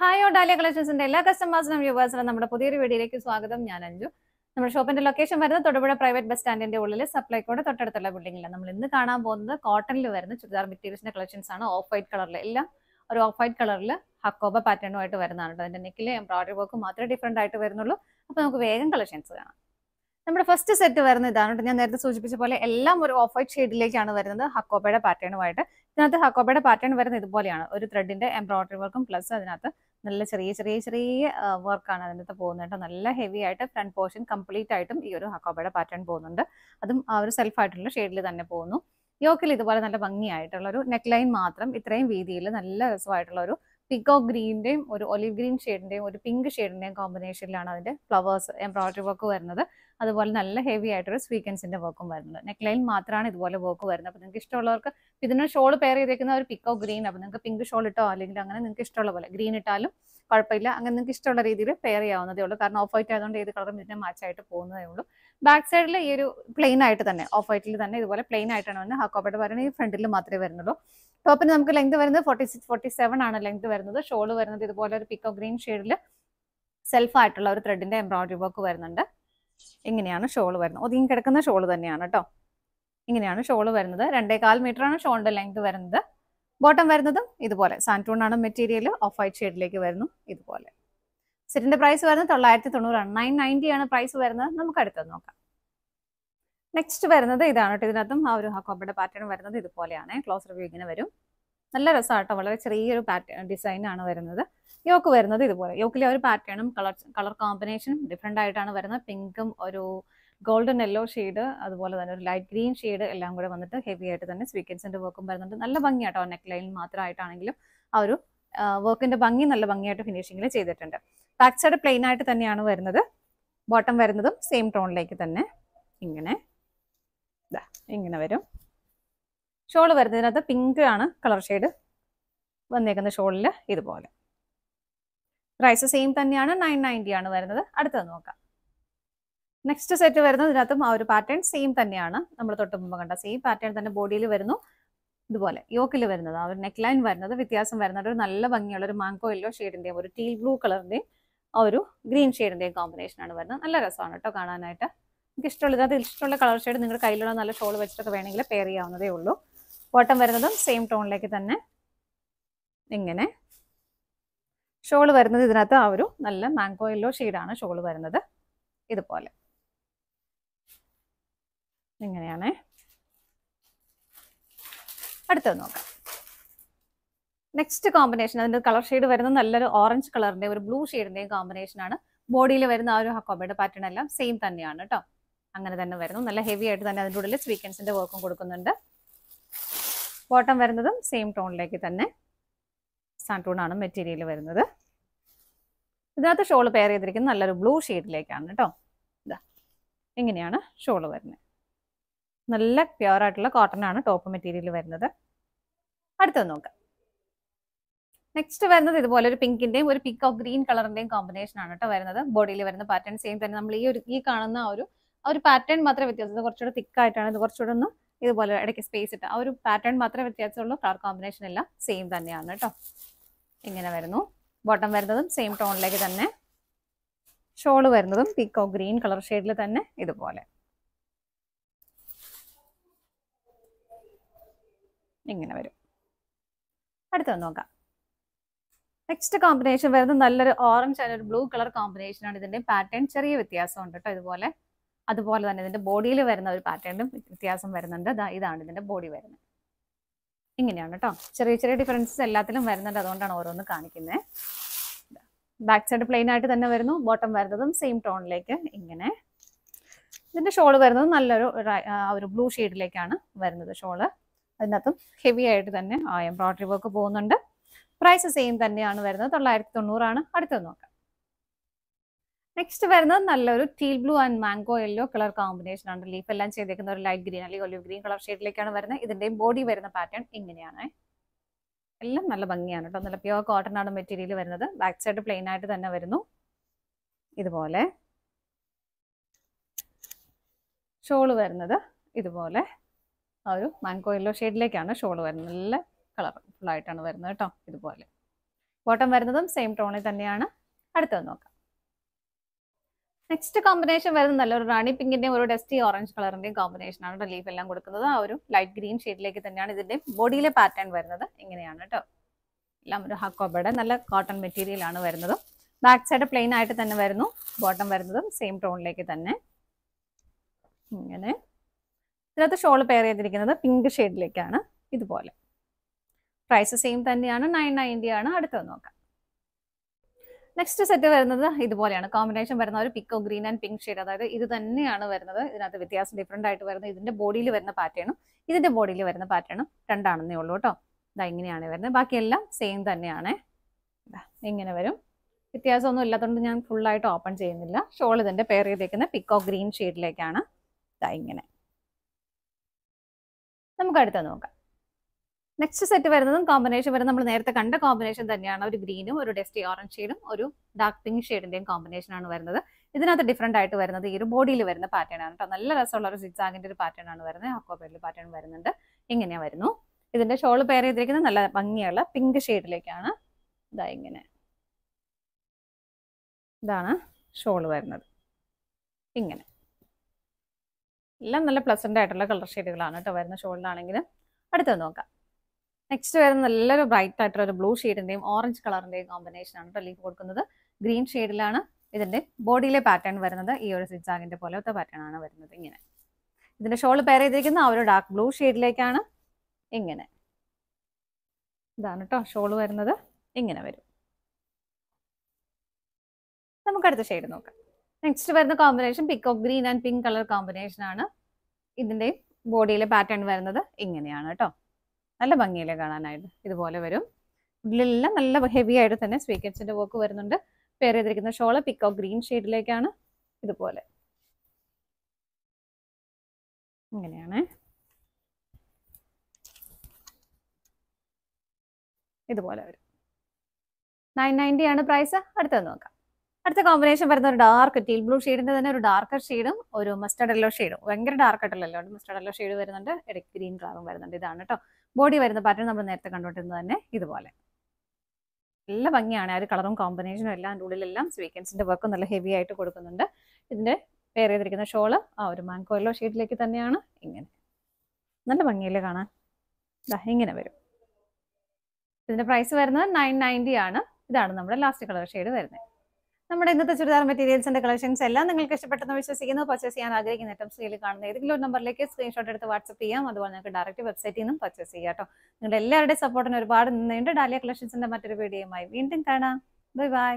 hi dahlia കളക്ഷൻസിന്റെ എല്ലാ കസ്റ്റമേഴ്സിനും വ്യൂവേഴ്സിനും നമ്മുടെ പുതിയൊരു വീഡിയോയിലേക്ക് സ്വാഗതം ഞാൻ അഞ്ജു നമ്മുടെ ഷോപ്പിന്റെ ലൊക്കേഷൻ വരുന്നത് തൊടുപുഴ പ്രൈവറ്റ് ബസ് സ്റ്റാൻഡിന്റെ ഉള്ളിൽ സപ്ലൈക്കോടെ തൊട്ടടുത്തുള്ള ബിൽഡിംഗിലാണ് നമ്മൾ ഇന്ന് കാണാൻ പോകുന്നത് കോട്ടണിൽ വരുന്ന ചുരിദാർ മെറ്റീരിയൽസിന്റെ കളക്ഷൻസ് ആണ് ഓഫ് വൈറ്റ് കളറിൽ എല്ലാം ഒരു ഓഫ് വൈറ്റ് കളറിൽ ഹക്കോബ പാറ്റേണുമായിട്ട് വരുന്നതാണ് അതിന്റെ നെക്കിലെ എംബ്രോയിഡറി വർക്ക് മാത്രമേ ഡിഫറെന്റ് ആയിട്ട് വരുന്നുള്ളൂ അപ്പൊ നമുക്ക് വേഗം കളക്ഷൻസ് കാണാം നമ്മുടെ ഫസ്റ്റ് സെറ്റ് വരുന്ന ഇതാണ് ഞാൻ നേരത്തെ സൂചിപ്പിച്ച പോലെ എല്ലാം ഒരു ഓഫ് വൈറ്റ് ഷെയ്ഡിലേക്കാണ് വരുന്നത് ഹക്കോബയുടെ പാറ്റേണുമായിട്ട് ഇതിനകത്ത് ഹക്കോബയുടെ പാറ്റേൺ വരുന്നത് ഇതുപോലെയാണ് ഒരു ത്രെഡിന്റെ എംബ്രോയിഡറി വർക്കും പ്ലസ് അതിനകത്ത് നല്ല ചെറിയ ചെറിയ ചെറിയ വർക്കാണ് അതിനകത്ത് പോകുന്നത് കേട്ടോ നല്ല ഹെവി ആയിട്ട് ഫ്രണ്ട് പോർഷൻ കംപ്ലീറ്റ് ആയിട്ടും ഈ ഒരു ഹക്കോബയുടെ പാറ്റേൺ പോകുന്നുണ്ട് അതും ആ ഒരു സെൽഫ് ആയിട്ടുള്ള ഷെയ്ഡിൽ തന്നെ പോകുന്നു യോക്കിൽ ഇതുപോലെ നല്ല ഭംഗിയായിട്ടുള്ള ഒരു നെക്ക് ലൈൻ മാത്രം ഇത്രയും വീതിയിൽ നല്ല രസമായിട്ടുള്ള ഒരു പിക്കോ ഗ്രീനിന്റെയും ഒരു ഒലിവ് ഗ്രീൻ ഷെയ്ഡിന്റെയും ഒരു പിങ്ക് ഷെയ്ഡിന്റെയും കോമ്പിനേഷനിലാണ് അതിന്റെ ഫ്ലവേഴ്സ് എംബ്രോയിഡറി വർക്ക് വരുന്നത് അതുപോലെ നല്ല ഹെവി ആയിട്ടൊരു സ്വീക്കൻസിന്റെ വർക്കും വരുന്നത് നെക്ക് ലൈൻ മാത്രമാണ് ഇതുപോലെ വർക്ക് വരുന്നത് അപ്പൊ നിങ്ങൾക്ക് ഇഷ്ടമുള്ളവർക്ക് ഇതിന് ഷോൾ പെയർ ചെയ്തേക്കുന്ന ഒരു പിക്കോ ഗ്രീൻ അപ്പൊ നിങ്ങൾക്ക് പിങ്ക് ഷോൾ ഇട്ടോ അല്ലെങ്കിൽ അങ്ങനെ നിങ്ങൾക്ക് ഇഷ്ടമുള്ള പോലെ ഗ്രീൻ ഇട്ടാലും കുഴപ്പമില്ല അങ്ങനെ നിങ്ങൾക്ക് ഇഷ്ടമുള്ള രീതിയിൽ പെയർ ചെയ്യാവുന്നതേ ഉള്ളൂ കാരണം ഓഫ് വൈറ്റ് ആയതുകൊണ്ട് ഏത് കളറും ഇതിനെ മാച്ചായിട്ട് പോകുന്നതേ ഉള്ളൂ ബാക്ക് സൈഡിൽ ഈ ഒരു പ്ലെയിൻ ആയിട്ട് തന്നെ ഓഫ് വൈറ്റിൽ തന്നെ ഇതുപോലെ പ്ലെയിൻ ആയിട്ടാണ് വന്നത് ഹാക്കോപ്പേട്ട് പറയുന്നത് ഈ ഫ്രണ്ടിൽ മാത്രമേ വരുന്നുള്ളൂ ടോപ്പിന് നമുക്ക് ലെങ്ത് വരുന്നത് ഫോർട്ടി സിക്സ് ഫോർട്ടി സെവൻ ആണ് ലെങ്ത് വരുന്നത് ഷോള് വരുന്നത് ഇതുപോലെ ഒരു പിക്കോ ഗ്രീൻ ഷെയ്ഡിൽ സെൽഫ് ആയിട്ടുള്ള ഒരു ത്രെഡിന്റെ എംബ്രോയിഡറി വർക്ക് വരുന്നുണ്ട് ഇങ്ങനെയാണ് ഷോള് വരുന്നത് ഒതുങ്ങി കിടക്കുന്ന ഷോള് തന്നെയാണ് കേട്ടോ ഇങ്ങനെയാണ് ഷോള് വരുന്നത് രണ്ടേകാൽ മീറ്റർ ആണ് ഷോളിന്റെ ലെങ്ത് വരുന്നത് ബോട്ടം വരുന്നതും ഇതുപോലെ സാൻറ്റൂൺ ആണ് മെറ്റീരിയൽ ഓഫ് വൈറ്റ് ഷെയ്ഡിലേക്ക് വരുന്നു ഇതുപോലെ സെറ്റിന്റെ പ്രൈസ് വരുന്നത് തൊള്ളായിരത്തി തൊണ്ണൂറാണ് നയൻ നയൻറ്റി ആണ് പ്രൈസ് വരുന്നത് നമുക്ക് അടുത്തത് നോക്കാം നെക്സ്റ്റ് വരുന്നത് ഇതാണ് കേട്ടോ ഇതിനകത്തും ആ ഒരു ഹക്കോബയുടെ പാറ്റേൺ വരുന്നത് ഇതുപോലെയാണ് ക്ലോസ് റിവ്യൂ ഇങ്ങനെ വരും നല്ല രസമാട്ടോ വളരെ ചെറിയൊരു പാറ്റേൺ ഡിസൈനാണ് വരുന്നത് യോക്ക് വരുന്നത് ഇതുപോലെ യോക്കിലെ ഒരു പാറ്റേണും കളർ കളർ കോമ്പിനേഷനും ഡിഫറെൻ്റ് ആയിട്ടാണ് വരുന്നത് പിങ്കും ഒരു ഗോൾഡൻ യെല്ലോ ഷെയ്ഡ് അതുപോലെ തന്നെ ഒരു ലൈറ്റ് ഗ്രീൻ ഷെയ്ഡ് എല്ലാം കൂടെ വന്നിട്ട് ഹെവി ആയിട്ട് തന്നെ സ്വീക്കൻസിൻ്റെ വർക്കും വരുന്നുണ്ട് നല്ല ഭംഗിയാട്ടോ നെക്ക് ലൈനിൽ മാത്രമായിട്ടാണെങ്കിലും ആ ഒരു വർക്കിൻ്റെ ഭംഗി നല്ല ഭംഗിയായിട്ട് ഫിനിഷിങ്ങിൽ ചെയ്തിട്ടുണ്ട് ബാക്ക് സൈഡ് പ്ലെയിൻ ആയിട്ട് തന്നെയാണ് വരുന്നത് ബോട്ടം വരുന്നതും സെയിം ടോണിലേക്ക് തന്നെ ഇങ്ങനെ ഇങ്ങനെ വരും ഷോൾ വരുന്നതിനകത്ത് പിങ്ക് ആണ് കളർ ഷെയ്ഡ് വന്നേക്കുന്ന ഷോളിൽ ഇതുപോലെ പ്രൈസ് സെയിം തന്നെയാണ് നയൻ നയൻറ്റി ആണ് വരുന്നത് അടുത്തത് നോക്കാം നെക്സ്റ്റ് സെറ്റ് വരുന്നത് ഇതിനകത്തും ആ ഒരു പാറ്റേൺ സെയിം തന്നെയാണ് നമ്മൾ തൊട്ട് മുമ്പ് കണ്ട സെയിം പാറ്റേൺ തന്നെ ബോഡിയിൽ വരുന്നു ഇതുപോലെ യോക്കിൽ വരുന്നത് ആ ഒരു നെക്ക് ലൈൻ വരുന്നത് വ്യത്യാസം വരുന്നത് ഒരു നല്ല ഭംഗിയുള്ള ഒരു മാങ്കോ യെല്ലോ ഷെയ്ഡിൻ്റെയും ഒരു ടീൽ ബ്ലൂ കളറിൻ്റെയും ആ ഒരു ഗ്രീൻ ഷെയ്ഡിൻ്റെയും കോമ്പിനേഷനാണ് വരുന്നത് നല്ല രസമാണ് കേട്ടോ കാണാനായിട്ട് നിങ്ങൾക്ക് ഇഷ്ടമുള്ളത് അത് ഇഷ്ടമുള്ള കളർ ഷെയ്ഡ് നിങ്ങളുടെ കയ്യിലുള്ള നല്ല ഷോൾ വെച്ചിട്ടൊക്കെ വേണമെങ്കിൽ പെയർ ചെയ്യാവുന്നതേ ഉള്ളൂ ബോട്ടം വരുന്നതും സെയിം ടോണിലേക്ക് തന്നെ ഇങ്ങനെ ഷോൾ വരുന്നത് ഇതിനകത്ത് ആ ഒരു നല്ല മാംഗോ യെല്ലോ ഷെയ്ഡാണ് ഷോൾ വരുന്നത് ഇതുപോലെ ഇങ്ങനെയാണേ അടുത്തത് നോക്കാം നെക്സ്റ്റ് കോമ്പിനേഷൻ അതിന്റെ കളർ ഷെയ്ഡ് വരുന്ന നല്ലൊരു ഓറഞ്ച് കളറിന്റെ ഒരു ബ്ലൂ ഷെയ്ഡിന്റെയും കോമ്പിനേഷൻ ആണ് ബോഡിയിൽ വരുന്ന ആ ഒരു ഹക്കോബയുടെ പാറ്റേൺ എല്ലാം സെയിം തന്നെയാണ് കേട്ടോ അങ്ങനെ തന്നെ വരുന്നു നല്ല ഹെവി ആയിട്ട് തന്നെ അതിൻ്റെ ഉള്ളിൽ സ്വീക്കൻസിന്റെ വർക്കും കൊടുക്കുന്നുണ്ട് ബോട്ടം വരുന്നതും സെയിം ടോണിലേക്ക് തന്നെ സാൻടൂണാണ് മെറ്റീരിയൽ വരുന്നത് ഇതിനകത്ത് ഷോൾ പെയർ ചെയ്തിരിക്കുന്നത് നല്ലൊരു ബ്ലൂ ഷെയ്ഡിലേക്കാണ് കേട്ടോ ഇതാ ഇങ്ങനെയാണ് ഷോൾ വരുന്നത് നല്ല പ്യുവർ ആയിട്ടുള്ള കോട്ടൺ ആണ് ടോപ്പ് മെറ്റീരിയൽ വരുന്നത് അടുത്തത് നോക്കാം നെക്സ്റ്റ് വരുന്നത് ഇതുപോലെ ഒരു പിങ്കിന്റെയും ഒരു ഓഫ് ഗ്രീൻ കളറിന്റെയും കോമ്പിനേഷൻ ആണ് കേട്ടോ വരുന്നത് ബോഡിയിൽ വരുന്ന പാറ്റേൺ സെയിം തന്നെ നമ്മൾ ഈ ഒരു ഈ കാണുന്ന ആ ഒരു ഒരു പാറ്റേൺ മാത്രമേ വ്യത്യാസം കുറച്ചുകൂടെ തിക്കായിട്ടാണ് ഇത് കുറച്ചുകൂടെ ഒന്ന് ഇതുപോലെ ഇടയ്ക്ക് സ്പേസ് ഇട്ട് ആ ഒരു പാറ്റേൺ മാത്രമേ വ്യത്യാസമുള്ളൂ കളർ കോമ്പിനേഷൻ എല്ലാം സെയിം തന്നെയാണ് കേട്ടോ ഇങ്ങനെ വരുന്നു ബോട്ടം വരുന്നതും സെയിം ടോണിലേക്ക് തന്നെ ഷോള് വരുന്നതും പിക്കോ ഗ്രീൻ കളർ ഷെയ്ഡിൽ തന്നെ ഇതുപോലെ ഇങ്ങനെ വരും അടുത്തത് നോക്കാം നെക്സ്റ്റ് കോമ്പിനേഷൻ വരുന്നത് നല്ലൊരു ഓറഞ്ച് ആൻഡ് ഒരു ബ്ലൂ കളർ കോമ്പിനേഷൻ ആണ് ഇതിന്റെ പാറ്റേൺ ചെറിയ ഉണ്ട് കേട്ടോ ഇതുപോലെ അതുപോലെ തന്നെ ഇതിന്റെ ബോഡിയിൽ വരുന്ന ഒരു പാറ്റേണും വ്യത്യാസം വരുന്നുണ്ട് ഇതാണ് ഇതിന്റെ ബോഡി വരുന്നത് ഇങ്ങനെയാണ് കേട്ടോ ചെറിയ ചെറിയ ഡിഫറൻസസ് എല്ലാത്തിലും വരുന്നുണ്ട് അതുകൊണ്ടാണ് ഓരോന്ന് കാണിക്കുന്നത് ബാക്ക് സൈഡ് പ്ലെയിൻ ആയിട്ട് തന്നെ വരുന്നു ബോട്ടം വരുന്നതും സെയിം ടോണിലേക്ക് ഇങ്ങനെ ഇതിന്റെ ഷോൾ വരുന്നത് നല്ലൊരു ഒരു ബ്ലൂ ഷെയ്ഡിലേക്കാണ് വരുന്നത് ഷോള് അതിനകത്തും ഹെവി ആയിട്ട് തന്നെ എംബ്രോയിഡറി വർക്ക് പോകുന്നുണ്ട് പ്രൈസ് സെയിം തന്നെയാണ് വരുന്നത് തൊള്ളായിരത്തി തൊണ്ണൂറാണ് അടുത്തത് നോക്കാം നെക്സ്റ്റ് വരുന്നത് നല്ലൊരു teal blue and mango yellow colour combination ആണ് ലീഫ് എല്ലാം ചെയ്തേക്കുന്ന ഒരു ലൈറ്റ് ഗ്രീൻ അല്ലെങ്കിൽ ഒലിവ് ഗ്രീൻ കളർ ഷെയ്ഡിലേക്കാണ് വരുന്നത് ഇതിന്റെയും ബോഡി വരുന്ന പാറ്റേൺ ഇങ്ങനെയാണ് എല്ലാം നല്ല ഭംഗിയാണ് കേട്ടോ നല്ല പ്യുവർ കോട്ടൺ ആണ് മെറ്റീരിയൽ വരുന്നത് ബാക്ക് സൈഡ് പ്ലെയിൻ ആയിട്ട് തന്നെ വരുന്നു ഇതുപോലെ ഷോള് വരുന്നത് ഇതുപോലെ ആ ഒരു മാംഗോ യെല്ലോ ഷെയ്ഡിലേക്കാണ് ഷോള് വരുന്നത് നല്ല കളർ ആയിട്ടാണ് വരുന്നത് കേട്ടോ ഇതുപോലെ ബോട്ടം വരുന്നതും സെയിം ടോണിൽ തന്നെയാണ് അടുത്തത് നോക്കാം നെക്സ്റ്റ് കോമ്പിനേഷൻ വരുന്നത് നല്ലൊരു റാണി പിങ്കിന്റെയും ഒരു ഡസ്റ്റി ഓറഞ്ച് കളറിന്റെയും കോമ്പിനേഷൻ ആണ് ലീഫ് എല്ലാം കൊടുക്കുന്നത് ആ ഒരു ലൈറ്റ് ഗ്രീൻ ഷെയ്ഡിലേക്ക് തന്നെയാണ് ഇതിന്റെ ബോഡിയിലെ പാറ്റേൺ വരുന്നത് ഇങ്ങനെയാണ് കേട്ടോ എല്ലാം ഒരു ഹക്കോബയുടെ നല്ല കോട്ടൺ മെറ്റീരിയൽ ആണ് വരുന്നത് ബാക്ക് സൈഡ് പ്ലെയിൻ ആയിട്ട് തന്നെ വരുന്നു ബോട്ടം വരുന്നതും സെയിം ടോണിലേക്ക് തന്നെ ഇങ്ങനെ ഇതിനകത്ത് ഷോള് പെയർ ചെയ്തിരിക്കുന്നത് പിങ്ക് ഷെയ്ഡിലേക്കാണ് ഇതുപോലെ പ്രൈസ് സെയിം തന്നെയാണ് നയൻ നയൻറ്റി ആണ് അടുത്തത് നോക്കാം നെക്സ്റ്റ് സെറ്റ് വരുന്നത് ഇതുപോലെയാണ് കോമ്പിനേഷൻ വരുന്ന ഒരു peacock green and pink shade അതായത് ഇത് തന്നെയാണ് വരുന്നത് ഇതിനകത്ത് വ്യത്യാസം ഡിഫറെൻ്റ് ആയിട്ട് വരുന്നത് ഇതിന്റെ ബോഡിയിൽ വരുന്ന പാറ്റേണും ഇതിന്റെ ബോഡിയിൽ വരുന്ന പാറ്റേണും രണ്ടാണെന്നേ ഉള്ളൂ കേട്ടോ ഇതാ ഇങ്ങനെയാണ് വരുന്നത് ബാക്കിയെല്ലാം സെയിം തന്നെയാണ് ഇങ്ങനെ വരും വ്യത്യാസമൊന്നും ഇല്ലാത്തതുകൊണ്ട് ഞാൻ ഫുള്ളായിട്ട് ഓപ്പൺ ചെയ്യുന്നില്ല ഷോൾ ഇതിന്റെ പെയർ ചെയ്തേക്കുന്ന പിക്കോ ഗ്രീൻ ഷെയ്ഡിലേക്കാണ് ഇതാ ഇങ്ങനെ നമുക്ക് അടുത്ത നോക്കാം നെക്സ്റ്റ് സെറ്റ് വരുന്നതും കോമ്പിനേഷൻ വരുന്നത് നമ്മൾ നേരത്തെ കണ്ട കോമ്പിനേഷൻ തന്നെയാണ് ഒരു ഗ്രീനും ഒരു ഡെസ്റ്റി ഓറഞ്ച് ഷെയ്ഡും ഒരു ഡാർക്ക് പിങ്ക് ഷെയ്ഡിന്റെയും കോമ്പിനേഷൻ ആണ് വരുന്നത് ഇതിനകത്ത് ഡിഫറെന്റ് ആയിട്ട് വരുന്നത് ഈ ഒരു ബോഡിയിൽ വരുന്ന പാറ്റേൺ ആണ് കേട്ടോ നല്ല രസമുള്ള ഒരു സിക്സാഗിന്റെ ഒരു പാറ്റേൺ ആണ് വരുന്നത് അക്കോബേഡിൽ പാറ്റേൺ വരുന്നുണ്ട് ഇങ്ങനെ വരുന്നു ഇതിന്റെ ഷോള് പെയർ ചെയ്തിരിക്കുന്നത് നല്ല ഭംഗിയുള്ള പിങ്ക് ഷെയ്ഡിലേക്കാണ് ഇതാ ഇങ്ങനെ ഇതാണ് ഷോള് വരുന്നത് ഇങ്ങനെ എല്ലാം നല്ല പ്ലസന്റ് ആയിട്ടുള്ള കളർ ഷെയ്ഡുകളാണ് കേട്ടോ വരുന്ന ഷോളിലാണെങ്കിലും അടുത്തത് നോക്കാം നെക്സ്റ്റ് വരുന്ന നല്ലൊരു ബ്രൈറ്റ് ആയിട്ടുള്ള ഒരു ബ്ലൂ ഷെയ്ഡിന്റെയും ഓറഞ്ച് കളറിന്റെയും കോമ്പിനേഷൻ ആണ് റിലീഫ് കൊടുക്കുന്നത് ഗ്രീൻ ഷെയ്ഡിലാണ് ഇതിന്റെ ബോഡിയിലെ പാറ്റേൺ വരുന്നത് ഈ ഒരു സിജാഗിന്റെ പോലത്തെ പാറ്റേൺ ആണ് വരുന്നത് ഇങ്ങനെ ഇതിന്റെ ഷോൾ പെയർ ചെയ്തിരിക്കുന്ന ആ ഒരു ഡാർക്ക് ബ്ലൂ ഷെയ്ഡിലേക്കാണ് ഇങ്ങനെ ഇതാണ് കേട്ടോ ഷോൾ വരുന്നത് ഇങ്ങനെ വരും നമുക്ക് അടുത്ത ഷെയ്ഡ് നോക്കാം നെക്സ്റ്റ് വരുന്ന combination peacock green and pink colour combination ആണ് ഇതിന്റെയും ബോഡിയിലെ പാറ്റേൺ വരുന്നത് ഇങ്ങനെയാണ് കേട്ടോ നല്ല ഭംഗിയിൽ കാണാനായിട്ട് ഇതുപോലെ വരും ഉള്ളിലെല്ലാം നല്ല ഹെവി ആയിട്ട് തന്നെ സ്വീകരിച്ചിന്റെ വോക്ക് വരുന്നുണ്ട് പേർ ചെയ്തിരിക്കുന്ന ഷോള് പിക്കോ ഗ്രീൻ ഷെയ്ഡിലേക്കാണ് ഇതുപോലെ ഇങ്ങനെയാണ് ഇതുപോലെ വരും നയൻ നയൻറ്റി ആണ് പ്രൈസ് അടുത്തത് നോക്കാം അടുത്ത കോമ്പിനേഷൻ വരുന്ന ഒരു ഡാർക്ക് ടീൽ ബ്ലൂ ഷെയ്ഡിന്റെ തന്നെ ഒരു ഡാർക്കർ ഷെയ്ഡും ഒരു മസ്റ്റർഡ് യെല്ലോ ഷെയ്ഡും ഭയങ്കര ഡാർക്ക് ആയിട്ടല്ലോ മസ്റ്റർഡ് യെല്ലോ ഷെയ്ഡ് വരുന്നുണ്ട് ഇടയ്ക്ക് ഗ്രീൻ കളറും വരുന്നുണ്ട് ഇതാണ് കേട്ടോ ബോഡി വരുന്ന പാറ്റേൺ നമ്മൾ നേരത്തെ കണ്ടുകൊണ്ടിരുന്നത് തന്നെ ഇതുപോലെ നല്ല ഭംഗിയാണ് ആ ഒരു കളറും കോമ്പിനേഷനും എല്ലാം അതിൻ്റെ ഉള്ളിലെല്ലാം സ്വീക്കൻസിൻ്റെ വർക്ക് നല്ല ഹെവി ആയിട്ട് കൊടുക്കുന്നുണ്ട് ഇതിൻ്റെ പെയർ ചെയ്തിരിക്കുന്ന ഷോള് ആ ഒരു മാങ്കോ യെല്ലോ തന്നെയാണ് ഇങ്ങനെ നല്ല ഭംഗിയിൽ കാണാൻ ഇങ്ങനെ വരും ഇതിൻ്റെ പ്രൈസ് വരുന്നത് നയൻ നയൻറ്റി ആണ് ഇതാണ് നമ്മുടെ ലാസ്റ്റ് കളർ ഷെയ്ഡ് വരുന്നത് നമ്മുടെ ഇന്നത്തെ ചുരിദാർ മെറ്റീരിയൽസിന്റെ കളക്ഷൻസ് എല്ലാം നിങ്ങൾക്ക് ഇഷ്ടപ്പെട്ടെന്ന് വിശ്വസിക്കുന്നു പർച്ചേസ് ചെയ്യാൻ ആഗ്രഹിക്കുന്ന ഐറ്റംസ് സ്ക്രീനിൽ കാണുന്ന ഏതെങ്കിലും ഒരു നമ്പറിലേക്ക് സ്ക്രീൻഷോട്ട് എടുത്ത് വാട്സ്ആപ്പ് ചെയ്യാം അതുപോലെ നിങ്ങൾക്ക് ഡയറക്റ്റ് വെബ്സൈറ്റിൽ നിന്നും പർച്ചേസ് ചെയ്യാം കേട്ടോ നിങ്ങളുടെ എല്ലാവരുടെയും സപ്പോർട്ടിന് ഒരുപാട് നീണ്ട ഡാലിയ കളക്ഷൻസിന്റെ മറ്റൊരു വീഡിയോയുമായി വീണ്ടും കാണാം ബൈ ബൈ